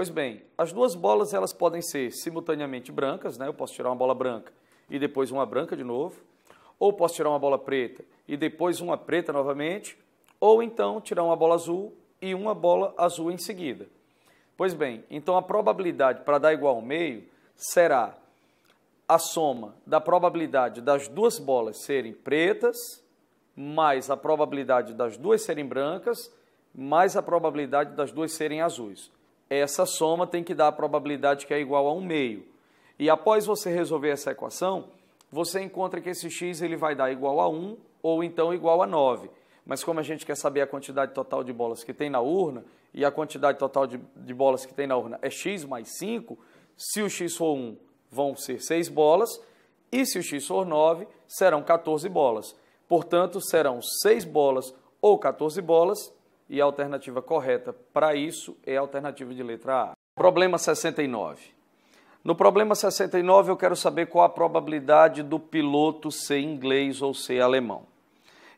Pois bem, as duas bolas elas podem ser simultaneamente brancas, né? Eu posso tirar uma bola branca e depois uma branca de novo, ou posso tirar uma bola preta e depois uma preta novamente, ou então tirar uma bola azul e uma bola azul em seguida. Pois bem, então a probabilidade para dar igual ao meio será a soma da probabilidade das duas bolas serem pretas, mais a probabilidade das duas serem brancas, mais a probabilidade das duas serem azuis essa soma tem que dar a probabilidade que é igual a 1 meio. E após você resolver essa equação, você encontra que esse x ele vai dar igual a 1 ou então igual a 9. Mas como a gente quer saber a quantidade total de bolas que tem na urna, e a quantidade total de, de bolas que tem na urna é x mais 5, se o x for 1, vão ser 6 bolas, e se o x for 9, serão 14 bolas. Portanto, serão 6 bolas ou 14 bolas e a alternativa correta para isso é a alternativa de letra A. Problema 69. No problema 69, eu quero saber qual a probabilidade do piloto ser inglês ou ser alemão.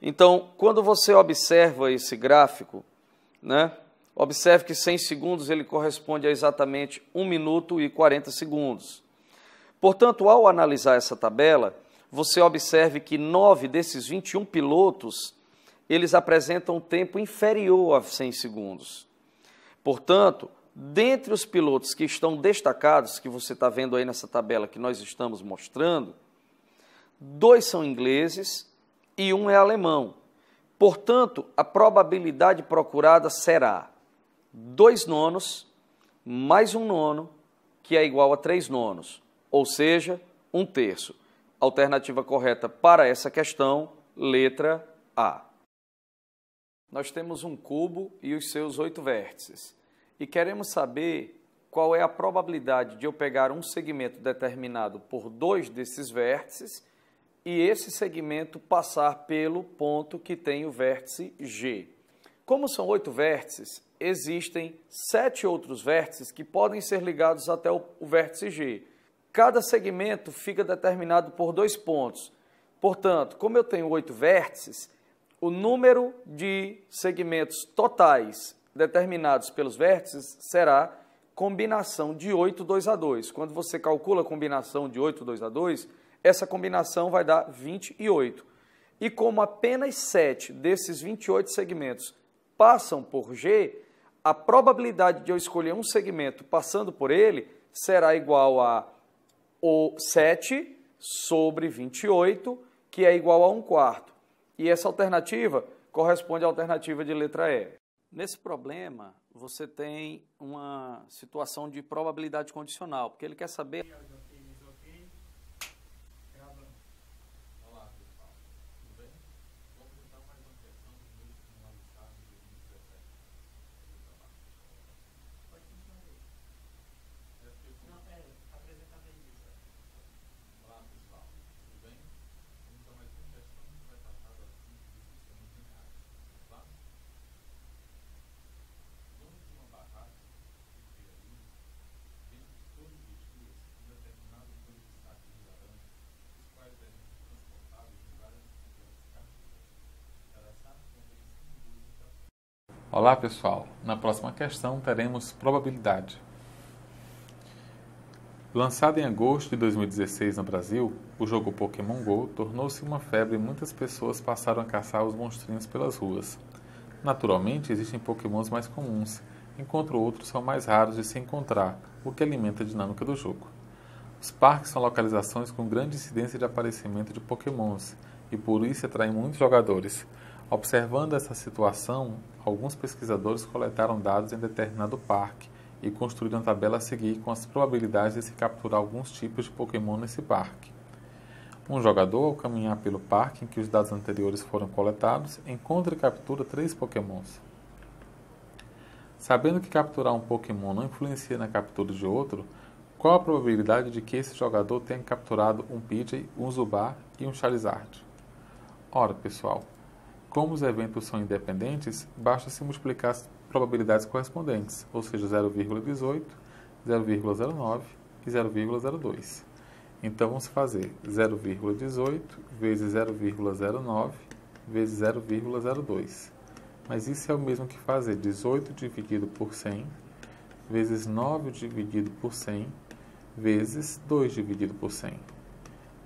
Então, quando você observa esse gráfico, né, observe que 100 segundos ele corresponde a exatamente 1 minuto e 40 segundos. Portanto, ao analisar essa tabela, você observe que 9 desses 21 pilotos eles apresentam um tempo inferior a 100 segundos. Portanto, dentre os pilotos que estão destacados, que você está vendo aí nessa tabela que nós estamos mostrando, dois são ingleses e um é alemão. Portanto, a probabilidade procurada será dois nonos mais um nono, que é igual a três nonos, ou seja, um terço. Alternativa correta para essa questão, letra A nós temos um cubo e os seus oito vértices. E queremos saber qual é a probabilidade de eu pegar um segmento determinado por dois desses vértices e esse segmento passar pelo ponto que tem o vértice G. Como são oito vértices, existem sete outros vértices que podem ser ligados até o, vértice G. Cada segmento fica determinado por dois pontos. Portanto, como eu tenho oito vértices, o número de segmentos totais determinados pelos vértices será combinação de 8 2 a 2. Quando você calcula a combinação de 8 2 a 2, essa combinação vai dar 28. E como apenas 7 desses 28 segmentos passam por G, a probabilidade de eu escolher um segmento passando por ele será igual a o 7 sobre 28, que é igual a 1 quarto. E essa alternativa corresponde à alternativa de letra E. Nesse problema, você tem uma situação de probabilidade condicional, porque ele quer saber Olá pessoal, na próxima questão teremos probabilidade. Lançado em agosto de 2016 no Brasil, o jogo Pokémon Go tornou-se uma febre e muitas pessoas passaram a caçar os monstrinhos pelas ruas. Naturalmente, existem Pokémons mais comuns, enquanto outros são mais raros de se encontrar, o que alimenta a dinâmica do jogo. Os parques são localizações com grande incidência de aparecimento de Pokémons e por isso atraem muitos jogadores, Observando essa situação, alguns pesquisadores coletaram dados em determinado parque e construíram a tabela a seguir com as probabilidades de se capturar alguns tipos de Pokémon nesse parque. Um jogador, ao caminhar pelo parque em que os dados anteriores foram coletados, encontra e captura três Pokémons. Sabendo que capturar um Pokémon não influencia na captura de outro, qual a probabilidade de que esse jogador tenha capturado um Pidgey, um Zubat e um Charizard? Ora, pessoal, como os eventos são independentes, basta se multiplicar as probabilidades correspondentes, ou seja, 0,18, 0,09 e 0,02. Então vamos fazer 0,18 vezes 0,09 vezes 0,02. Mas isso é o mesmo que fazer 18 dividido por 100 vezes 9 dividido por 100 vezes 2 dividido por 100.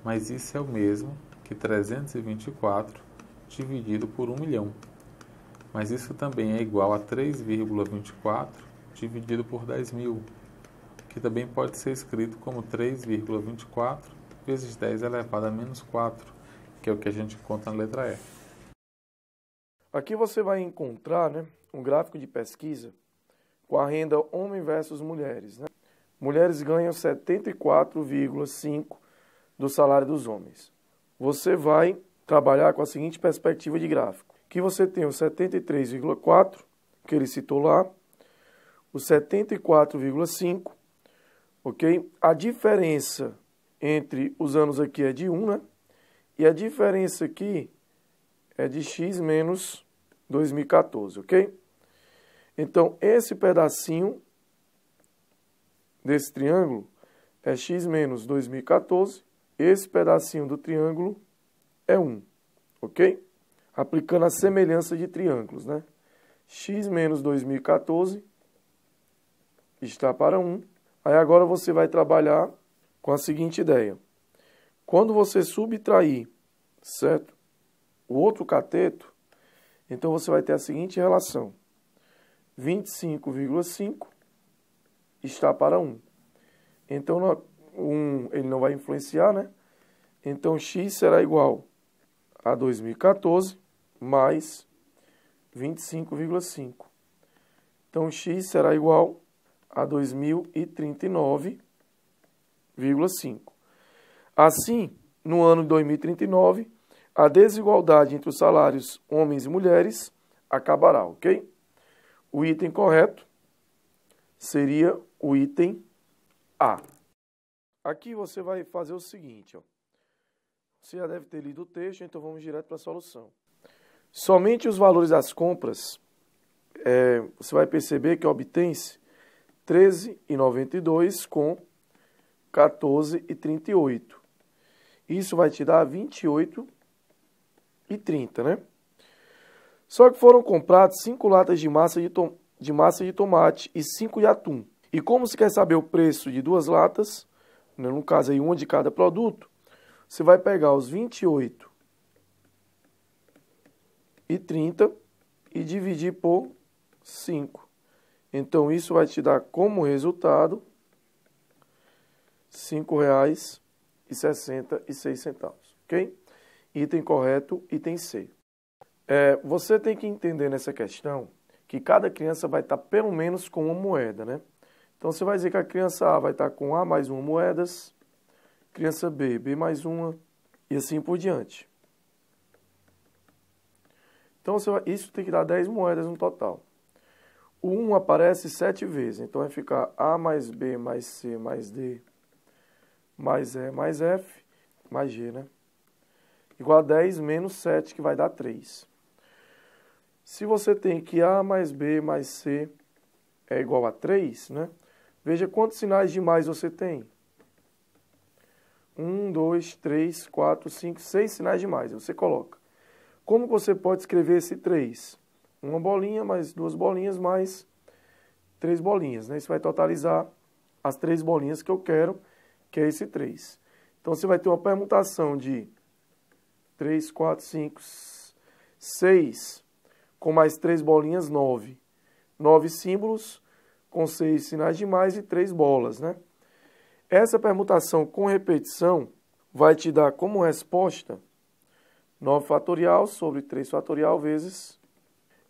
Mas isso é o mesmo que 324 dividido por 1 milhão. Mas isso também é igual a 3,24 dividido por 10 mil, que também pode ser escrito como 3,24 vezes 10 elevado a menos 4, que é o que a gente conta na letra E. Aqui você vai encontrar né, um gráfico de pesquisa com a renda homem versus mulheres. Né? Mulheres ganham 74,5% do salário dos homens. Você vai trabalhar com a seguinte perspectiva de gráfico: que você tem o 73,4 que ele citou lá, o 74,5, ok? A diferença entre os anos aqui é de 1, né? E a diferença aqui é de x menos 2014, ok? Então, esse pedacinho desse triângulo é x menos 2014, esse pedacinho do triângulo é 1, ok? Aplicando a semelhança de triângulos, né? x menos 2014 está para 1. Aí agora você vai trabalhar com a seguinte ideia. Quando você subtrair, certo? O outro cateto, então você vai ter a seguinte relação. 25,5 está para 1. Então, 1 ele não vai influenciar, né? Então, x será igual a 2014, mais 25,5. Então, x será igual a 2039,5. Assim, no ano de 2039, a desigualdade entre os salários homens e mulheres acabará, ok? O item correto seria o item A. Aqui você vai fazer o seguinte, ó. Você já deve ter lido o texto, então vamos direto para a solução. Somente os valores das compras, é, você vai perceber que obtém-se 13,92 com 14,38. Isso vai te dar 28,30, né? Só que foram comprados 5 latas de massa de, de massa de tomate e 5 de atum. E como se quer saber o preço de duas latas, né, no caso aí uma de cada produto, você vai pegar os 28 e 30 e dividir por 5. Então, isso vai te dar como resultado R$ 5,66, ok? Item correto, item C. É, você tem que entender nessa questão que cada criança vai estar pelo menos com uma moeda, né? Então, você vai dizer que a criança A vai estar com A mais uma moedas, criança B, B mais uma e assim por diante. Então vai, isso tem que dar 10 moedas no total. O 1 aparece 7 vezes, então vai ficar A mais B mais C mais D mais E mais F mais G, né? Igual a 10 menos 7, que vai dar 3. Se você tem que A mais B mais C é igual a 3, né? Veja quantos sinais de mais você tem. Um, dois, três, quatro, cinco, seis sinais demais. Você coloca. Como você pode escrever esse três? Uma bolinha, mais duas bolinhas, mais três bolinhas. Né? Isso vai totalizar as três bolinhas que eu quero, que é esse 3. Então, você vai ter uma permutação de 3, 4, 5, 6, com mais três bolinhas, 9. 9 símbolos, com seis sinais de mais e três bolas, né? Essa permutação com repetição vai te dar como resposta 9 fatorial sobre 3 fatorial vezes.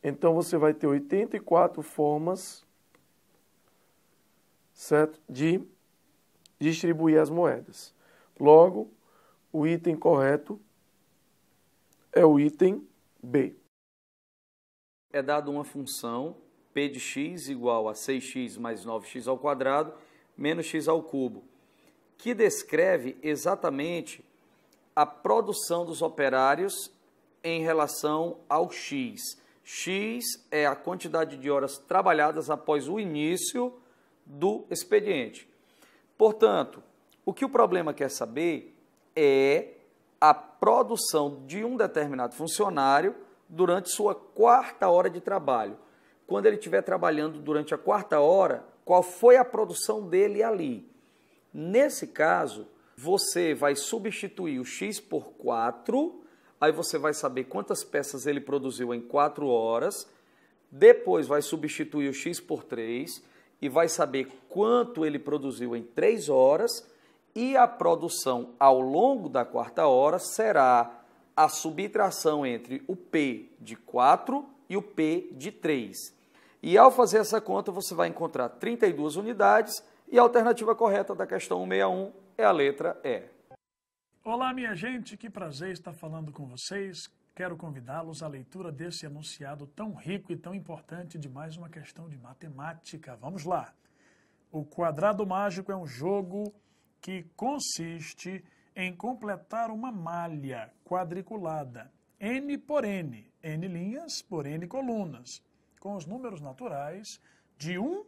Então você vai ter 84 formas certo? de distribuir as moedas. Logo, o item correto é o item B. É dada uma função p de x igual a 6x mais 9x ao quadrado menos x ao cubo, que descreve exatamente a produção dos operários em relação ao x. x é a quantidade de horas trabalhadas após o início do expediente. Portanto, o que o problema quer saber é a produção de um determinado funcionário durante sua quarta hora de trabalho. Quando ele estiver trabalhando durante a quarta hora, qual foi a produção dele ali. Nesse caso, você vai substituir o x por 4, aí você vai saber quantas peças ele produziu em 4 horas, depois vai substituir o x por 3 e vai saber quanto ele produziu em 3 horas, e a produção ao longo da quarta hora será a subtração entre o P de 4 e o P de 3. E ao fazer essa conta, você vai encontrar 32 unidades e a alternativa correta da questão 161 é a letra E. Olá, minha gente, que prazer estar falando com vocês. Quero convidá-los à leitura desse enunciado tão rico e tão importante de mais uma questão de matemática. Vamos lá! O quadrado mágico é um jogo que consiste em completar uma malha quadriculada, n por n, n linhas por n colunas com os números naturais de 1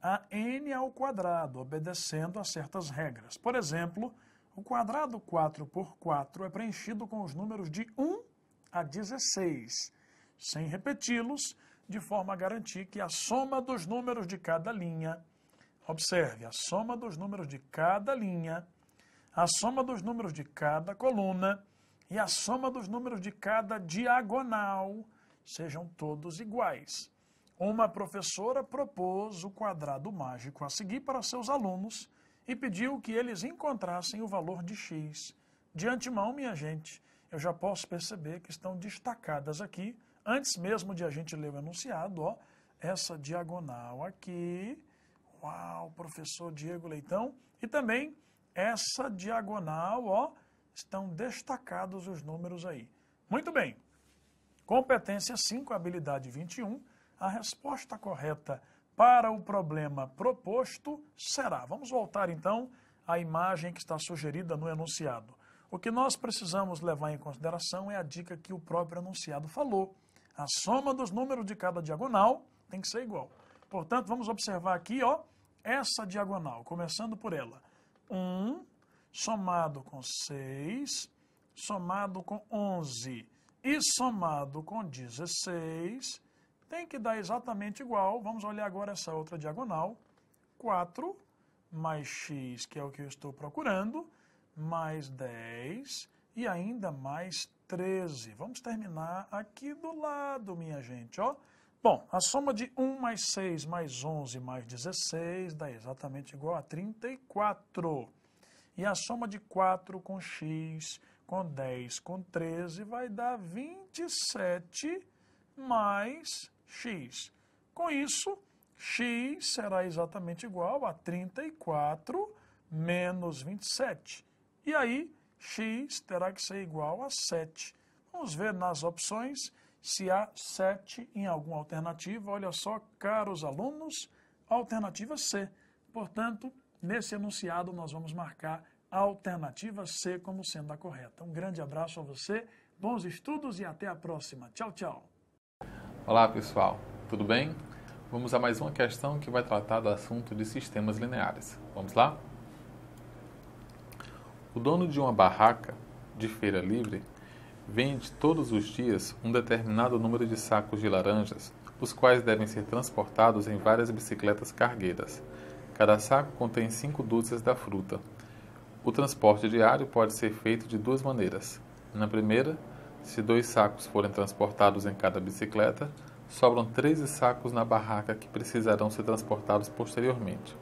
a n ao quadrado, obedecendo a certas regras. Por exemplo, o quadrado 4 por 4 é preenchido com os números de 1 a 16, sem repeti-los, de forma a garantir que a soma dos números de cada linha, observe, a soma dos números de cada linha, a soma dos números de cada coluna e a soma dos números de cada diagonal sejam todos iguais. Uma professora propôs o quadrado mágico a seguir para seus alunos e pediu que eles encontrassem o valor de x. De antemão, minha gente, eu já posso perceber que estão destacadas aqui, antes mesmo de a gente ler o enunciado, ó, essa diagonal aqui. Uau, professor Diego Leitão. E também essa diagonal, ó, estão destacados os números aí. Muito bem. Competência 5, habilidade 21 a resposta correta para o problema proposto será. Vamos voltar então à imagem que está sugerida no enunciado. O que nós precisamos levar em consideração é a dica que o próprio enunciado falou. A soma dos números de cada diagonal tem que ser igual. Portanto, vamos observar aqui, ó, essa diagonal, começando por ela. 1 somado com 6, somado com 11 e somado com 16 tem que dar exatamente igual. Vamos olhar agora essa outra diagonal. 4 mais x, que é o que eu estou procurando, mais 10 e ainda mais 13. Vamos terminar aqui do lado, minha gente, ó. Bom, a soma de 1 mais 6 mais 11 mais 16 dá exatamente igual a 34. E a soma de 4 com x, com 10, com 13 vai dar 27 mais x. Com isso, x será exatamente igual a 34 menos 27. E aí, x terá que ser igual a 7. Vamos ver nas opções se há 7 em alguma alternativa. Olha só, caros alunos, alternativa C. Portanto, nesse enunciado nós vamos marcar a alternativa C como sendo a correta. Um grande abraço a você, bons estudos e até a próxima. Tchau, tchau. Olá pessoal, tudo bem? Vamos a mais uma questão que vai tratar do assunto de sistemas lineares. Vamos lá? O dono de uma barraca de feira livre vende todos os dias um determinado número de sacos de laranjas, os quais devem ser transportados em várias bicicletas cargueiras. Cada saco contém cinco dúzias da fruta. O transporte diário pode ser feito de duas maneiras. Na primeira, se dois sacos forem transportados em cada bicicleta, sobram 13 sacos na barraca que precisarão ser transportados posteriormente.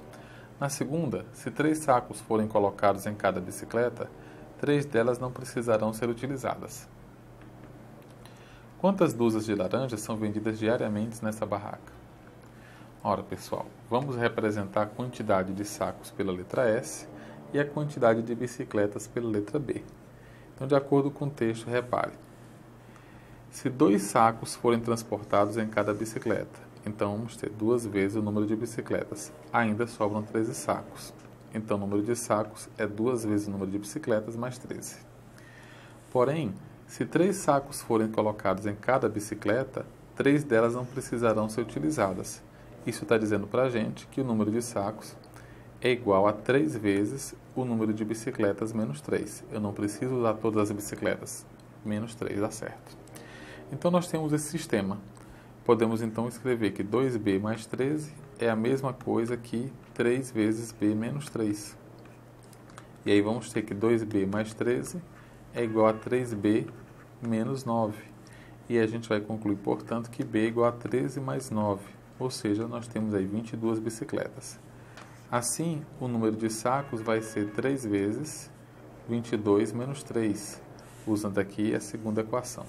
Na segunda, se três sacos forem colocados em cada bicicleta, três delas não precisarão ser utilizadas. Quantas dúzias de laranjas são vendidas diariamente nessa barraca? Ora, pessoal, vamos representar a quantidade de sacos pela letra S e a quantidade de bicicletas pela letra B. Então, de acordo com o texto, repare: se dois sacos forem transportados em cada bicicleta, então vamos ter duas vezes o número de bicicletas. Ainda sobram 13 sacos. Então o número de sacos é duas vezes o número de bicicletas mais 13. Porém, se três sacos forem colocados em cada bicicleta, três delas não precisarão ser utilizadas. Isso está dizendo para a gente que o número de sacos é igual a 3 vezes o número de bicicletas menos 3. Eu não preciso usar todas as bicicletas. Menos 3 dá certo. Então nós temos esse sistema. Podemos então escrever que 2b mais 13 é a mesma coisa que 3 vezes b menos 3. E aí vamos ter que 2b mais 13 é igual a 3b menos 9. E a gente vai concluir, portanto, que b é igual a 13 mais 9, ou seja, nós temos aí 22 bicicletas. Assim, o número de sacos vai ser 3 vezes 22 menos 3, usando aqui a segunda equação.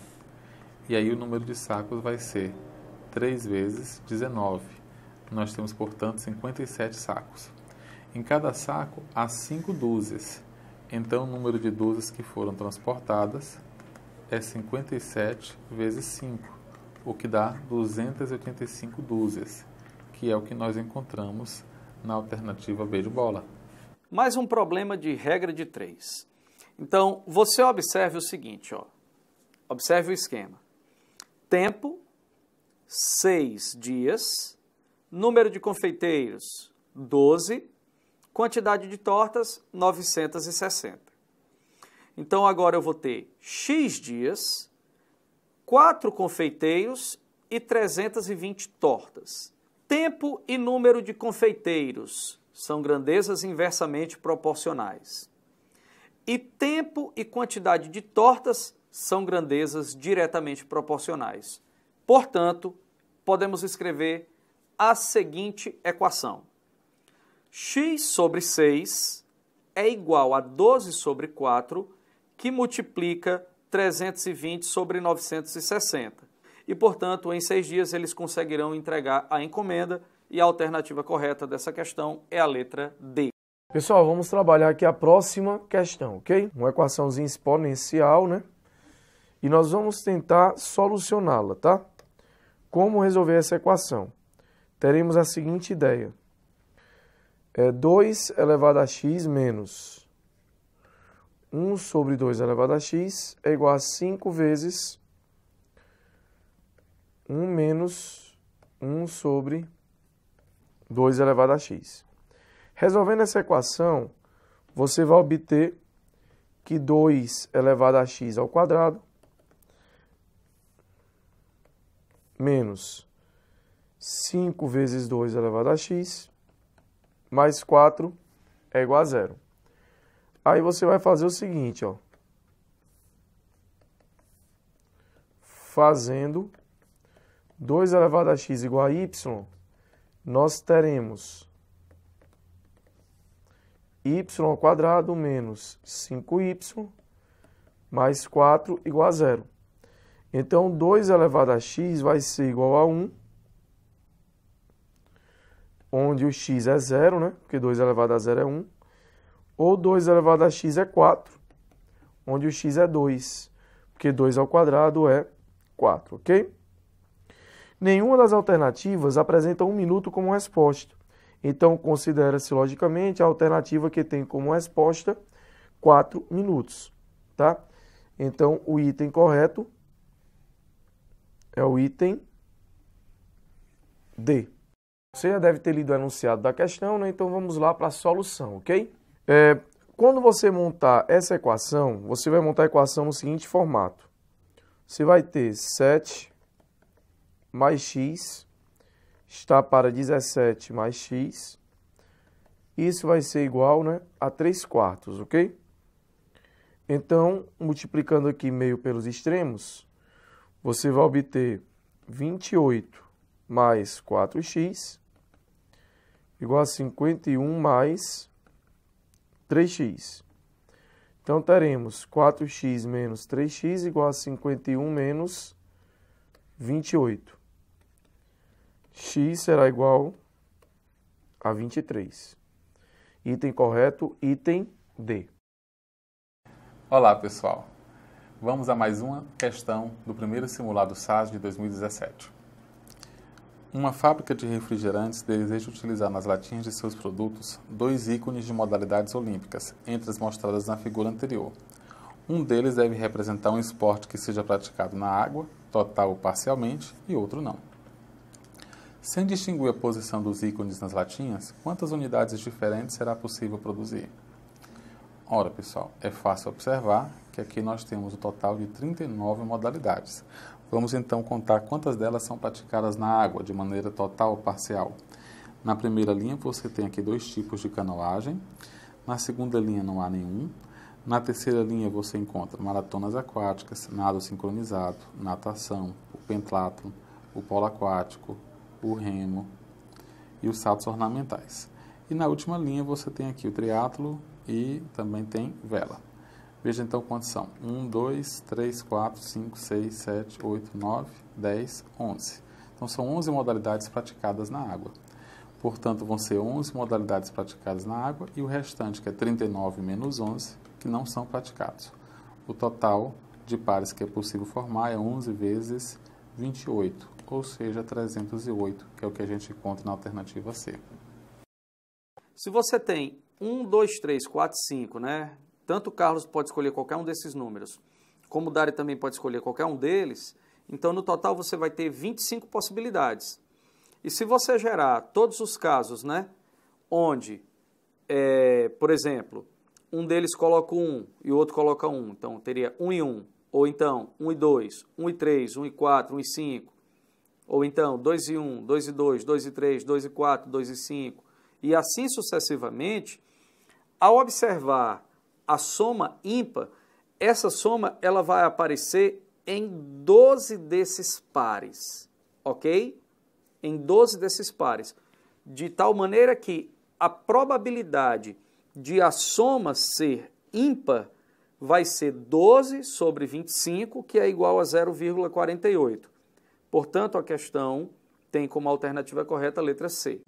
E aí o número de sacos vai ser 3 vezes 19. Nós temos, portanto, 57 sacos. Em cada saco há 5 dúzias. Então, o número de dúzias que foram transportadas é 57 vezes 5, o que dá 285 dúzias, que é o que nós encontramos na alternativa B de bola. Mais um problema de regra de 3. Então, você observe o seguinte, ó. Observe o esquema. Tempo, seis dias. Número de confeiteiros, 12. Quantidade de tortas, 960. Então agora eu vou ter X dias, quatro confeiteiros e 320 tortas. Tempo e número de confeiteiros são grandezas inversamente proporcionais. E tempo e quantidade de tortas são grandezas diretamente proporcionais. Portanto, podemos escrever a seguinte equação: x sobre 6 é igual a 12 sobre 4, que multiplica 320 sobre 960. E, portanto, em seis dias eles conseguirão entregar a encomenda e a alternativa correta dessa questão é a letra D. Pessoal, vamos trabalhar aqui a próxima questão, ok? Uma equaçãozinha exponencial, né? e nós vamos tentar solucioná-la, tá? Como resolver essa equação? Teremos a seguinte ideia. É 2 elevado a x menos 1 sobre 2 elevado a x é igual a 5 vezes 1 menos 1 sobre 2 elevado a x. Resolvendo essa equação, você vai obter que 2 elevado a x ao quadrado menos 5 vezes 2 é elevado a x, mais 4 é igual a zero. Aí você vai fazer o seguinte, ó. Fazendo 2 elevado a x igual a y, nós teremos y ao quadrado menos 5y mais 4 igual a zero. Então, 2 elevado a x vai ser igual a 1, onde o x é 0, né? porque 2 elevado a 0 é 1, ou 2 elevado a x é 4, onde o x é 2, porque 2 ao quadrado é 4, ok? Nenhuma das alternativas apresenta um minuto como resposta. Então, considera-se, logicamente, a alternativa que tem como resposta 4 minutos, tá? Então, o item correto é o item D. Você já deve ter lido o enunciado da questão, né? então vamos lá para a solução, ok? É, quando você montar essa equação, você vai montar a equação no seguinte formato. Você vai ter 7 mais x está para 17 mais x. Isso vai ser igual né, a 3 quartos, ok? Então, multiplicando aqui meio pelos extremos, você vai obter 28 mais 4x igual a 51 mais 3x. Então, teremos 4x menos 3x igual a 51 menos 28. x será igual a 23. Item correto, item D. Olá, pessoal. Vamos a mais uma questão do primeiro simulado SAS de 2017. Uma fábrica de refrigerantes deseja utilizar nas latinhas de seus produtos dois ícones de modalidades olímpicas, entre as mostradas na figura anterior. Um deles deve representar um esporte que seja praticado na água, total ou parcialmente, e outro não. Sem distinguir a posição dos ícones nas latinhas, quantas unidades diferentes será possível produzir? Ora, pessoal, é fácil observar que aqui nós temos o um total de 39 modalidades. Vamos então contar quantas delas são praticadas na água, de maneira total ou parcial. Na primeira linha você tem aqui dois tipos de canoagem, na segunda linha não há nenhum, na terceira linha você encontra maratonas aquáticas, nado sincronizado, natação, o pentatlo, o polo aquático, o remo e os saltos ornamentais. E na última linha você tem aqui o triatlo, e também tem vela. Veja então quantos são: 1, 2, 3, 4, 5, 6, 7, 8, 9, 10, 11. Então são 11 modalidades praticadas na água. Portanto, vão ser 11 modalidades praticadas na água e o restante, que é 39 menos 11, que não são praticados. O total de pares que é possível formar é 11 vezes 28, ou seja, 308, que é o que a gente encontra na alternativa C. Se você tem 1, 2, 3, 4, 5, né? Tanto o Carlos pode escolher qualquer um desses números, como o Dari também pode escolher qualquer um deles. Então, no total, você vai ter 25 possibilidades. E se você gerar todos os casos, né? Onde, é, por exemplo, um deles coloca 1 e o outro coloca 1, então teria 1 e 1. Ou então 1 e 2, 1 e 3, 1 e 4, 1 e 5. Ou então 2 e 1, 2 e 2, 2 e 3, 2 e 4, 2 e 5 e assim sucessivamente, ao observar a soma ímpar, essa soma ela vai aparecer em 12 desses pares, ok? Em 12 desses pares. De tal maneira que a probabilidade de a soma ser ímpar vai ser 12 sobre 25, que é igual a 0,48. Portanto, a questão tem como alternativa correta a letra C.